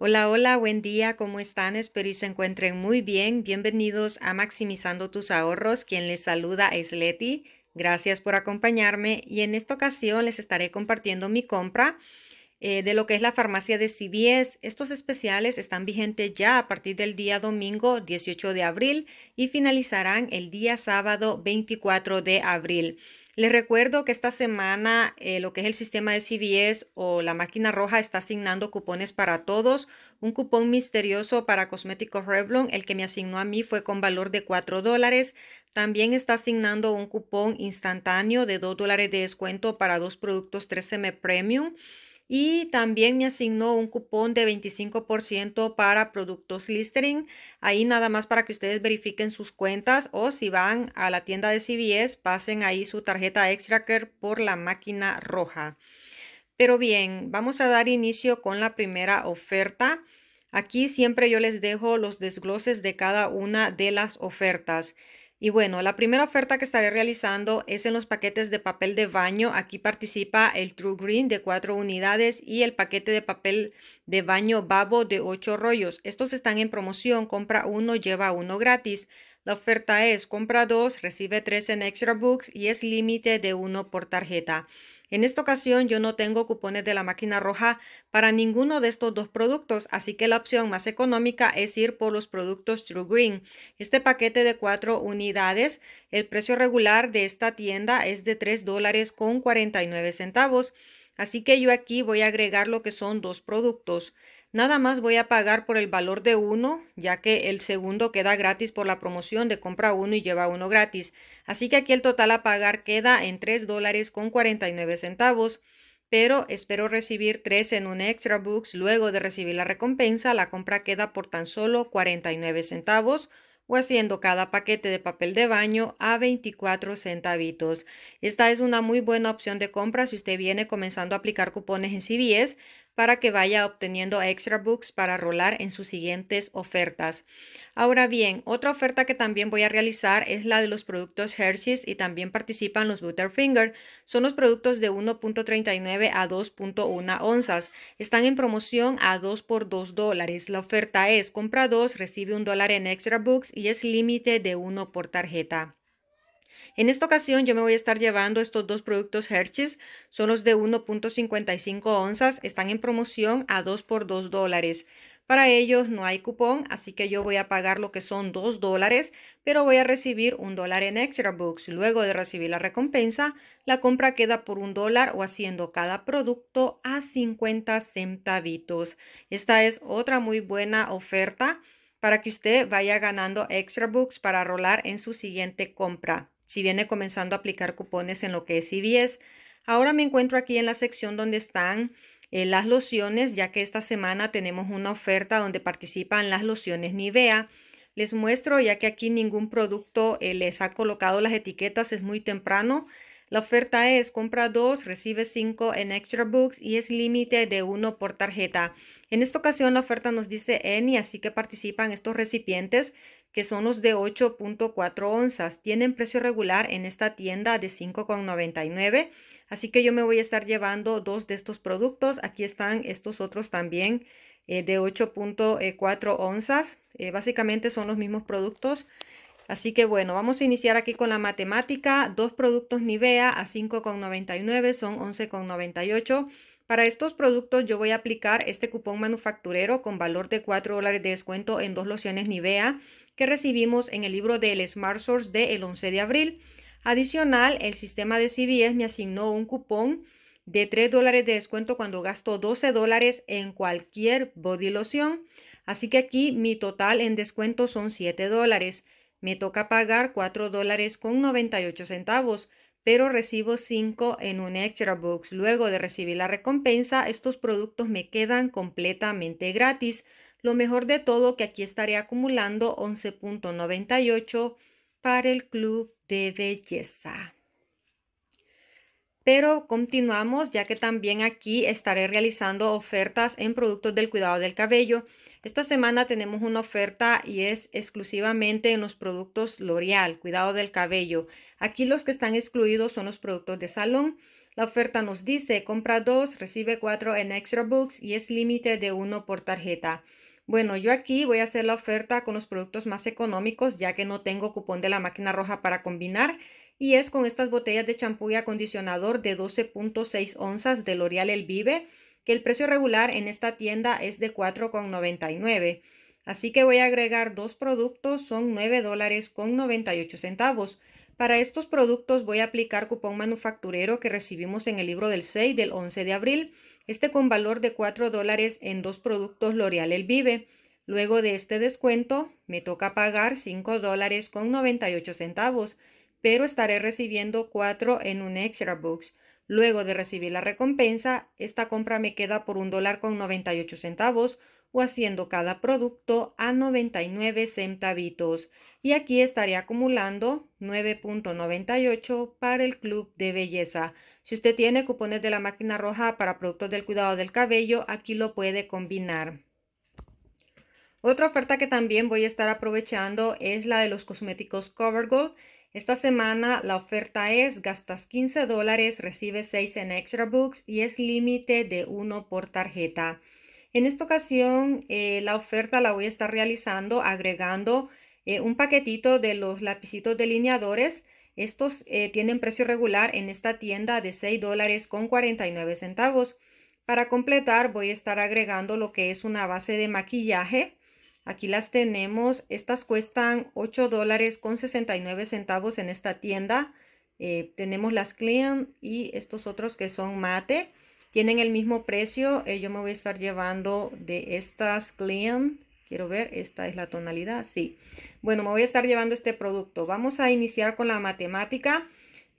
Hola, hola, buen día, ¿cómo están? Espero y se encuentren muy bien. Bienvenidos a Maximizando tus ahorros. Quien les saluda es Leti. Gracias por acompañarme y en esta ocasión les estaré compartiendo mi compra eh, de lo que es la farmacia de CVS. Estos especiales están vigentes ya a partir del día domingo 18 de abril y finalizarán el día sábado 24 de abril. Les recuerdo que esta semana eh, lo que es el sistema de CVS o la máquina roja está asignando cupones para todos. Un cupón misterioso para cosméticos Revlon, el que me asignó a mí fue con valor de 4 dólares. También está asignando un cupón instantáneo de 2 dólares de descuento para dos productos 3M Premium y también me asignó un cupón de 25% para productos Listering. Ahí nada más para que ustedes verifiquen sus cuentas o si van a la tienda de CVS, pasen ahí su tarjeta Extracker por la máquina roja. Pero bien, vamos a dar inicio con la primera oferta. Aquí siempre yo les dejo los desgloses de cada una de las ofertas. Y bueno, la primera oferta que estaré realizando es en los paquetes de papel de baño. Aquí participa el True Green de 4 unidades y el paquete de papel de baño Babo de 8 rollos. Estos están en promoción, compra uno, lleva uno gratis. La oferta es compra dos, recibe tres en Extra Books y es límite de uno por tarjeta. En esta ocasión yo no tengo cupones de la máquina roja para ninguno de estos dos productos, así que la opción más económica es ir por los productos True Green. Este paquete de cuatro unidades, el precio regular de esta tienda es de 3 dólares con 49 centavos. Así que yo aquí voy a agregar lo que son dos productos. Nada más voy a pagar por el valor de uno, ya que el segundo queda gratis por la promoción de compra uno y lleva uno gratis. Así que aquí el total a pagar queda en tres dólares con 49 centavos. Pero espero recibir 3 en un extra box luego de recibir la recompensa. La compra queda por tan solo 49 centavos o haciendo cada paquete de papel de baño a 24 centavitos. Esta es una muy buena opción de compra si usted viene comenzando a aplicar cupones en CBS, para que vaya obteniendo extra books para rolar en sus siguientes ofertas. Ahora bien, otra oferta que también voy a realizar es la de los productos Hershey's y también participan los Butterfinger. Son los productos de 1.39 a 2.1 onzas. Están en promoción a 2 por 2 dólares. La oferta es compra 2, recibe un dólar en extra books y es límite de 1 por tarjeta. En esta ocasión yo me voy a estar llevando estos dos productos Hershey's, son los de 1.55 onzas, están en promoción a 2 por 2 dólares. Para ellos no hay cupón, así que yo voy a pagar lo que son 2 dólares, pero voy a recibir un dólar en Extra Books. Luego de recibir la recompensa, la compra queda por un dólar o haciendo cada producto a 50 centavitos. Esta es otra muy buena oferta para que usted vaya ganando Extra Books para rolar en su siguiente compra. Si viene comenzando a aplicar cupones en lo que es CVS, ahora me encuentro aquí en la sección donde están eh, las lociones, ya que esta semana tenemos una oferta donde participan las lociones Nivea. Les muestro, ya que aquí ningún producto eh, les ha colocado las etiquetas, es muy temprano. La oferta es compra 2, recibe 5 en Extra Books y es límite de uno por tarjeta. En esta ocasión la oferta nos dice N así que participan estos recipientes que son los de 8.4 onzas. Tienen precio regular en esta tienda de 5.99. Así que yo me voy a estar llevando dos de estos productos. Aquí están estos otros también eh, de 8.4 onzas. Eh, básicamente son los mismos productos. Así que bueno, vamos a iniciar aquí con la matemática. Dos productos Nivea a 5,99 son 11,98. Para estos productos yo voy a aplicar este cupón manufacturero con valor de 4 dólares de descuento en dos lociones Nivea que recibimos en el libro del Smart Source del el 11 de abril. Adicional, el sistema de CBS me asignó un cupón de 3 dólares de descuento cuando gasto 12 dólares en cualquier body lotion. Así que aquí mi total en descuento son 7 dólares. Me toca pagar 4 dólares con 98 centavos pero recibo 5 en un Extra Box. Luego de recibir la recompensa, estos productos me quedan completamente gratis. Lo mejor de todo que aquí estaré acumulando 11.98 para el club de belleza pero continuamos ya que también aquí estaré realizando ofertas en productos del cuidado del cabello. Esta semana tenemos una oferta y es exclusivamente en los productos L'Oreal, cuidado del cabello. Aquí los que están excluidos son los productos de salón. La oferta nos dice compra dos, recibe cuatro en Extra Books y es límite de uno por tarjeta. Bueno, yo aquí voy a hacer la oferta con los productos más económicos ya que no tengo cupón de la máquina roja para combinar y es con estas botellas de champú y acondicionador de 12.6 onzas de L'Oreal El Vive, que el precio regular en esta tienda es de 4,99. Así que voy a agregar dos productos, son 9 dólares con 98 centavos. Para estos productos voy a aplicar cupón manufacturero que recibimos en el libro del 6 del 11 de abril, este con valor de 4 dólares en dos productos L'Oreal El Vive. Luego de este descuento me toca pagar $5.98. dólares con 98 centavos pero estaré recibiendo cuatro en un Extra box. Luego de recibir la recompensa, esta compra me queda por un dólar con 98 centavos o haciendo cada producto a 99 centavitos. Y aquí estaré acumulando 9.98 para el club de belleza. Si usted tiene cupones de la máquina roja para productos del cuidado del cabello, aquí lo puede combinar. Otra oferta que también voy a estar aprovechando es la de los cosméticos CoverGirl esta semana la oferta es gastas 15 dólares, recibes 6 en extra books y es límite de 1 por tarjeta. En esta ocasión eh, la oferta la voy a estar realizando agregando eh, un paquetito de los lapicitos delineadores. Estos eh, tienen precio regular en esta tienda de 6 dólares con 49 centavos. Para completar voy a estar agregando lo que es una base de maquillaje Aquí las tenemos. Estas cuestan 8 dólares con 69 centavos en esta tienda. Eh, tenemos las Clean y estos otros que son mate. Tienen el mismo precio. Eh, yo me voy a estar llevando de estas Clean. Quiero ver, esta es la tonalidad, sí. Bueno, me voy a estar llevando este producto. Vamos a iniciar con la matemática.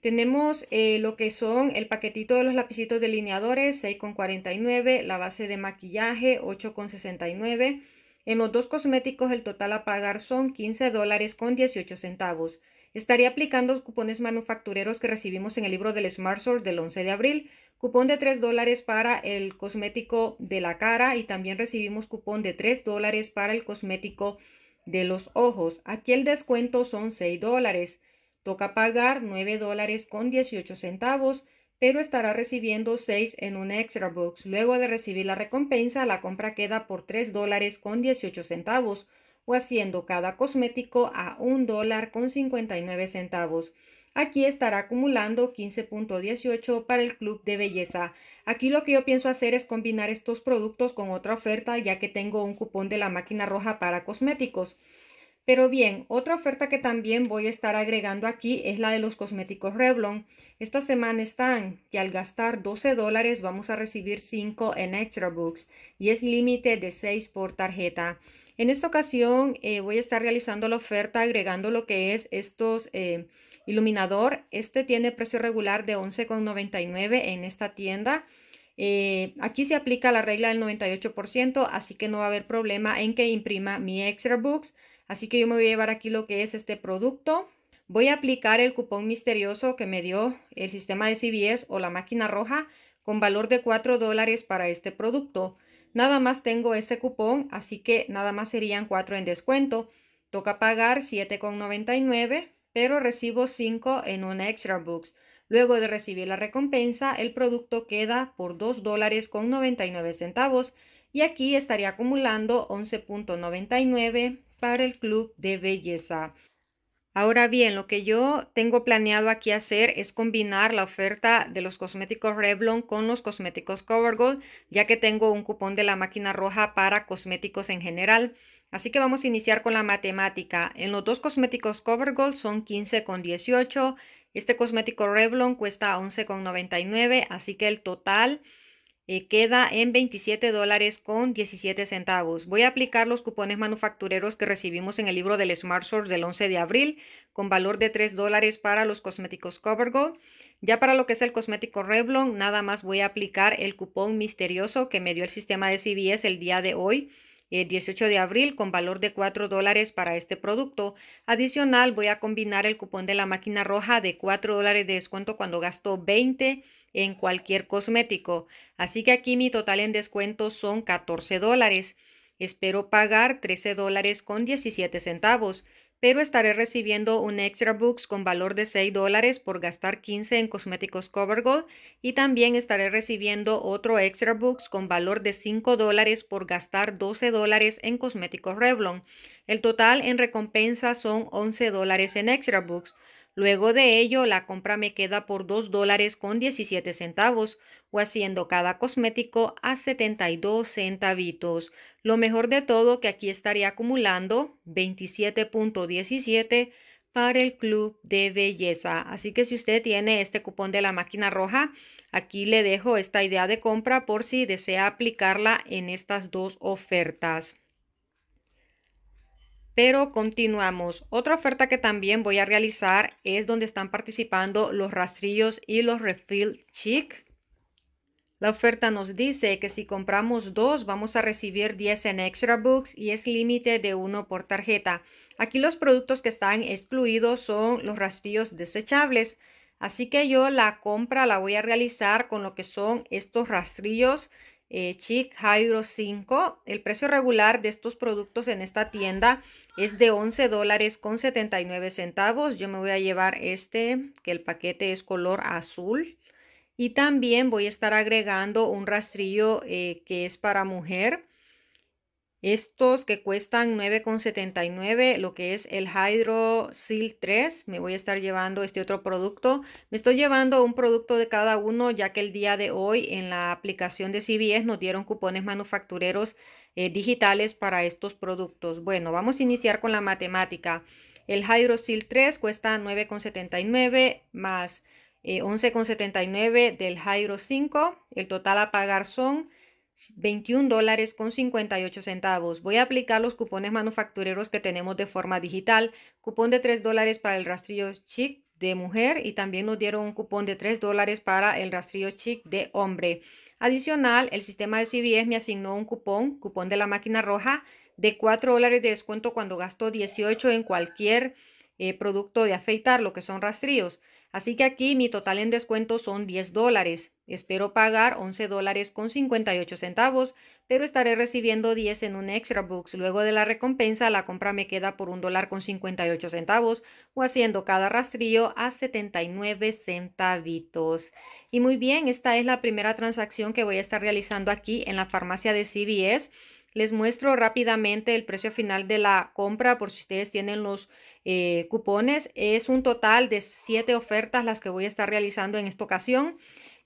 Tenemos eh, lo que son el paquetito de los lapicitos delineadores, 6,49, la base de maquillaje, 8,69 en los dos cosméticos el total a pagar son 15 dólares con 18 centavos. Estaría aplicando cupones manufactureros que recibimos en el libro del Smart del 11 de abril. Cupón de 3 dólares para el cosmético de la cara y también recibimos cupón de 3 dólares para el cosmético de los ojos. Aquí el descuento son 6 dólares. Toca pagar 9 dólares con 18 centavos pero estará recibiendo 6 en un Extra Box. Luego de recibir la recompensa, la compra queda por 3 dólares con 18 centavos o haciendo cada cosmético a 1 dólar con 59 centavos. Aquí estará acumulando 15.18 para el club de belleza. Aquí lo que yo pienso hacer es combinar estos productos con otra oferta ya que tengo un cupón de la máquina roja para cosméticos. Pero bien, otra oferta que también voy a estar agregando aquí es la de los cosméticos Revlon. Esta semana están que al gastar 12 dólares vamos a recibir 5 en Extra Books y es límite de 6 por tarjeta. En esta ocasión eh, voy a estar realizando la oferta agregando lo que es estos eh, iluminador. Este tiene precio regular de 11,99 en esta tienda. Eh, aquí se aplica la regla del 98%, así que no va a haber problema en que imprima mi extra books Así que yo me voy a llevar aquí lo que es este producto. Voy a aplicar el cupón misterioso que me dio el sistema de CBS o la máquina roja con valor de 4 dólares para este producto. Nada más tengo ese cupón, así que nada más serían 4 en descuento. Toca pagar 7,99, pero recibo 5 en un Extra Books. Luego de recibir la recompensa, el producto queda por 2 dólares con 99 centavos y aquí estaría acumulando 11.99 para el Club de Belleza. Ahora bien, lo que yo tengo planeado aquí hacer es combinar la oferta de los cosméticos Revlon con los cosméticos CoverGirl, ya que tengo un cupón de la máquina roja para cosméticos en general. Así que vamos a iniciar con la matemática. En los dos cosméticos CoverGirl son 15,18. Este cosmético Revlon cuesta 11,99, así que el total eh, queda en 27 dólares con 17 centavos. Voy a aplicar los cupones manufactureros que recibimos en el libro del Smart del 11 de abril con valor de 3 dólares para los cosméticos CoverGo. Ya para lo que es el cosmético Revlon, nada más voy a aplicar el cupón misterioso que me dio el sistema de CVS el día de hoy el eh, 18 de abril con valor de 4 dólares para este producto. Adicional, voy a combinar el cupón de la máquina roja de 4 dólares de descuento cuando gasto 20 en cualquier cosmético. Así que aquí mi total en descuento son 14 dólares. Espero pagar 13 dólares con 17 centavos pero estaré recibiendo un extra books con valor de 6 dólares por gastar 15 en cosméticos CoverGold. y también estaré recibiendo otro extra books con valor de 5 dólares por gastar 12 dólares en cosméticos Revlon. El total en recompensa son 11 dólares en extra books. Luego de ello, la compra me queda por 2 dólares con 17 centavos o haciendo cada cosmético a 72 centavitos. Lo mejor de todo que aquí estaría acumulando 27.17 para el club de belleza. Así que si usted tiene este cupón de la máquina roja, aquí le dejo esta idea de compra por si desea aplicarla en estas dos ofertas. Pero continuamos. Otra oferta que también voy a realizar es donde están participando los rastrillos y los refill chic. La oferta nos dice que si compramos dos vamos a recibir 10 en extra books y es límite de uno por tarjeta. Aquí los productos que están excluidos son los rastrillos desechables. Así que yo la compra la voy a realizar con lo que son estos rastrillos eh, Chic Hydro 5. El precio regular de estos productos en esta tienda es de 11 dólares con 79 centavos. Yo me voy a llevar este, que el paquete es color azul. Y también voy a estar agregando un rastrillo eh, que es para mujer estos que cuestan 9,79, lo que es el HydroSil 3, me voy a estar llevando este otro producto. Me estoy llevando un producto de cada uno, ya que el día de hoy en la aplicación de CBS nos dieron cupones manufactureros eh, digitales para estos productos. Bueno, vamos a iniciar con la matemática. El HydroSil 3 cuesta 9,79 más 11,79 eh, del Hydro 5. El total a pagar son 21 dólares con 58 centavos. Voy a aplicar los cupones manufactureros que tenemos de forma digital. Cupón de 3 dólares para el rastrillo chic de mujer y también nos dieron un cupón de 3 dólares para el rastrillo chic de hombre. Adicional, el sistema de CBS me asignó un cupón, cupón de la máquina roja, de 4 dólares de descuento cuando gasto 18 en cualquier eh, producto de afeitar, lo que son rastrillos. Así que aquí mi total en descuento son 10 dólares. Espero pagar 11 dólares con 58 centavos, pero estaré recibiendo 10 en un extra box. Luego de la recompensa, la compra me queda por un dólar con 58 centavos o haciendo cada rastrillo a 79 centavitos. Y muy bien, esta es la primera transacción que voy a estar realizando aquí en la farmacia de CBS. Les muestro rápidamente el precio final de la compra por si ustedes tienen los eh, cupones. Es un total de 7 ofertas las que voy a estar realizando en esta ocasión.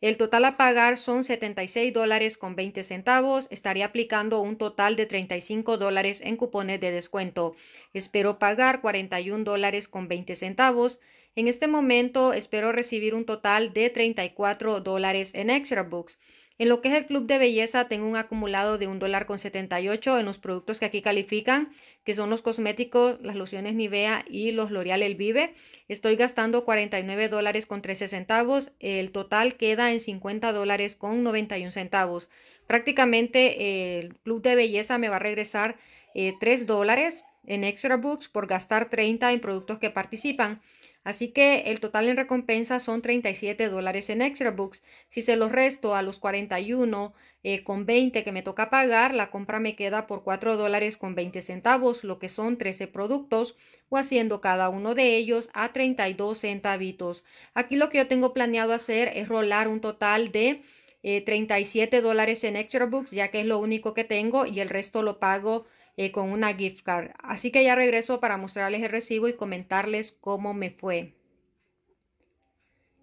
El total a pagar son 76 dólares con 20 centavos. Estaré aplicando un total de 35 dólares en cupones de descuento. Espero pagar 41 dólares con 20 centavos. En este momento espero recibir un total de 34 dólares en Extra Books. En lo que es el club de belleza, tengo un acumulado de un dólar con en los productos que aquí califican, que son los cosméticos, las lociones Nivea y los L'Oreal El Vive. Estoy gastando 49 dólares con 13 centavos. El total queda en 50 dólares con 91 centavos. Prácticamente el club de belleza me va a regresar 3 eh, dólares en extra books por gastar 30 en productos que participan. Así que el total en recompensa son 37 dólares en Extra Books. Si se los resto a los 41 eh, con 20 que me toca pagar, la compra me queda por 4 dólares con 20 centavos, lo que son 13 productos, o haciendo cada uno de ellos a 32 centavitos. Aquí lo que yo tengo planeado hacer es rolar un total de 37 eh, dólares en Extra Books, ya que es lo único que tengo y el resto lo pago eh, con una gift card. Así que ya regreso para mostrarles el recibo y comentarles cómo me fue.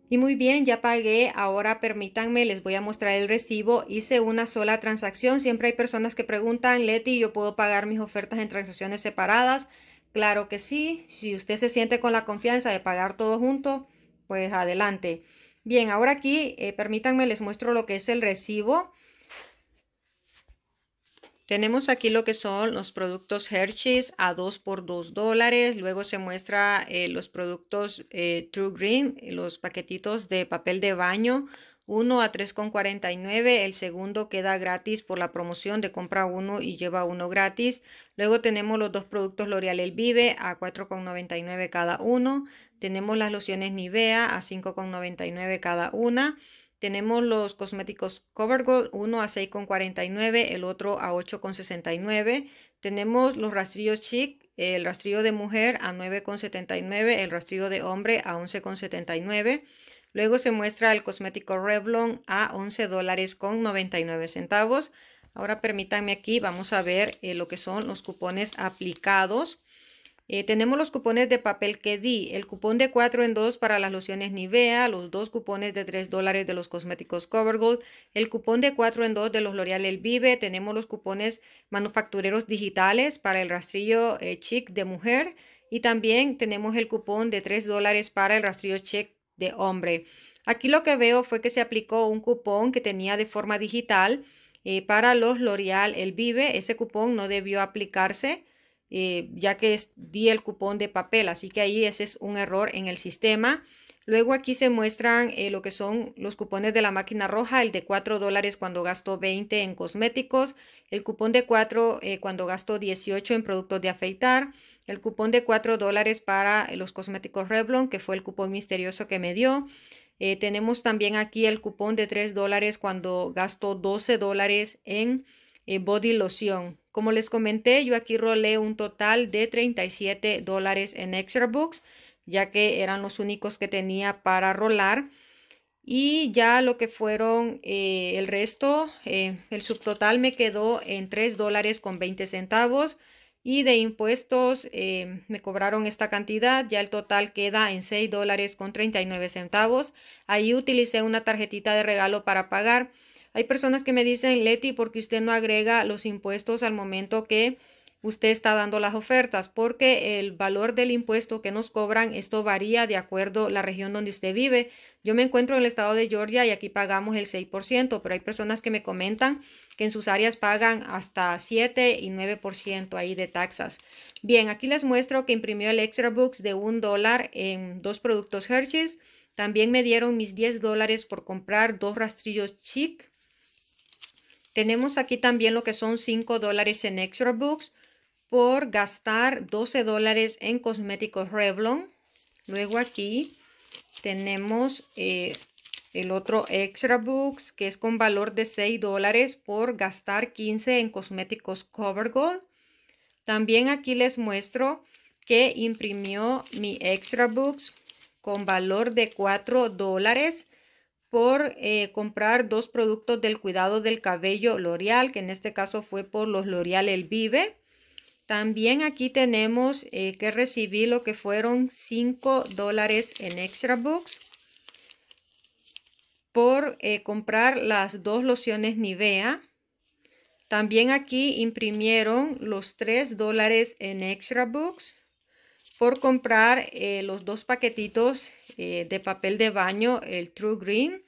Y muy bien, ya pagué. Ahora permítanme, les voy a mostrar el recibo. Hice una sola transacción. Siempre hay personas que preguntan, Leti, ¿yo puedo pagar mis ofertas en transacciones separadas? Claro que sí. Si usted se siente con la confianza de pagar todo junto, pues adelante. Bien, ahora aquí, eh, permítanme, les muestro lo que es el recibo. Tenemos aquí lo que son los productos Hershey's a 2 por 2 dólares. Luego se muestra eh, los productos eh, True Green, eh, los paquetitos de papel de baño, Uno a 3,49. El segundo queda gratis por la promoción de compra uno y lleva uno gratis. Luego tenemos los dos productos L'Oreal El Vive a 4,99 cada uno. Tenemos las lociones Nivea a 5,99 cada una. Tenemos los cosméticos CoverGold, uno a 6,49, el otro a 8,69. Tenemos los rastrillos Chic, el rastrillo de mujer a 9,79, el rastrillo de hombre a 11,79. Luego se muestra el cosmético Revlon a 11 dólares con 99 centavos. Ahora permítanme aquí, vamos a ver eh, lo que son los cupones aplicados. Eh, tenemos los cupones de papel que di, el cupón de 4 en 2 para las lociones Nivea, los dos cupones de 3 dólares de los cosméticos CoverGold, el cupón de 4 en 2 de los L'Oreal El Vive, tenemos los cupones manufactureros digitales para el rastrillo eh, chic de mujer y también tenemos el cupón de 3 dólares para el rastrillo chic de hombre. Aquí lo que veo fue que se aplicó un cupón que tenía de forma digital eh, para los L'Oreal El Vive, ese cupón no debió aplicarse. Eh, ya que es, di el cupón de papel, así que ahí ese es un error en el sistema. Luego aquí se muestran eh, lo que son los cupones de la máquina roja, el de 4 dólares cuando gastó 20 en cosméticos, el cupón de 4 eh, cuando gastó 18 en productos de afeitar, el cupón de 4 dólares para los cosméticos Revlon, que fue el cupón misterioso que me dio. tenemos también aquí el cupón de 3 dólares cuando gastó 12 dólares en body lotion. Como les comenté, yo aquí rolé un total de 37 dólares en Extra Books, ya que eran los únicos que tenía para rolar. Y ya lo que fueron eh, el resto, eh, el subtotal me quedó en 3 dólares con 20 centavos. Y de impuestos eh, me cobraron esta cantidad, ya el total queda en 6 dólares con 39 centavos. Ahí utilicé una tarjetita de regalo para pagar. Hay personas que me dicen, Leti, qué usted no agrega los impuestos al momento que usted está dando las ofertas, porque el valor del impuesto que nos cobran, esto varía de acuerdo a la región donde usted vive. Yo me encuentro en el estado de Georgia y aquí pagamos el 6%, pero hay personas que me comentan que en sus áreas pagan hasta 7 y 9% ahí de taxas. Bien, aquí les muestro que imprimió el Extra Books de un dólar en dos productos Hershey's. También me dieron mis 10 dólares por comprar dos rastrillos Chic tenemos aquí también lo que son 5 dólares en Extra Books por gastar 12 dólares en cosméticos Revlon. Luego aquí tenemos eh, el otro Extra Books que es con valor de 6 dólares por gastar 15 en cosméticos Covergold. También aquí les muestro que imprimió mi Extra Books con valor de 4 dólares por eh, comprar dos productos del cuidado del cabello L'Oreal, que en este caso fue por los L'Oreal El Vive. También aquí tenemos eh, que recibí lo que fueron 5 dólares en Extra Books por eh, comprar las dos lociones Nivea. También aquí imprimieron los 3 dólares en Extra Books por comprar eh, los dos paquetitos eh, de papel de baño, el True Green.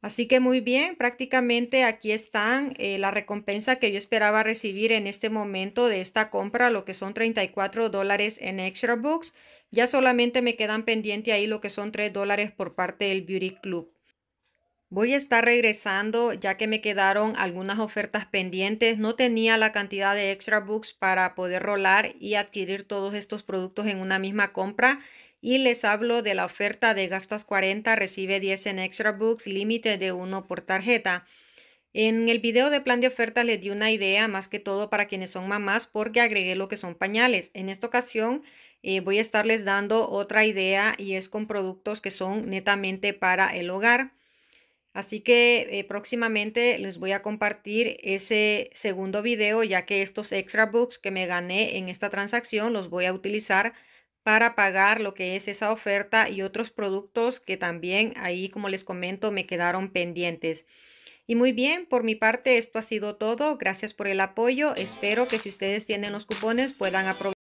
Así que muy bien, prácticamente aquí están eh, la recompensa que yo esperaba recibir en este momento de esta compra, lo que son 34 dólares en Extra Books. Ya solamente me quedan pendiente ahí lo que son 3 dólares por parte del Beauty Club. Voy a estar regresando ya que me quedaron algunas ofertas pendientes. No tenía la cantidad de extra books para poder rolar y adquirir todos estos productos en una misma compra. Y les hablo de la oferta de gastas 40, recibe 10 en extra books, límite de 1 por tarjeta. En el video de plan de oferta les di una idea más que todo para quienes son mamás porque agregué lo que son pañales. En esta ocasión eh, voy a estarles dando otra idea y es con productos que son netamente para el hogar. Así que eh, próximamente les voy a compartir ese segundo video, ya que estos extra books que me gané en esta transacción los voy a utilizar para pagar lo que es esa oferta y otros productos que también ahí, como les comento, me quedaron pendientes. Y muy bien, por mi parte esto ha sido todo. Gracias por el apoyo. Espero que si ustedes tienen los cupones puedan aprovechar.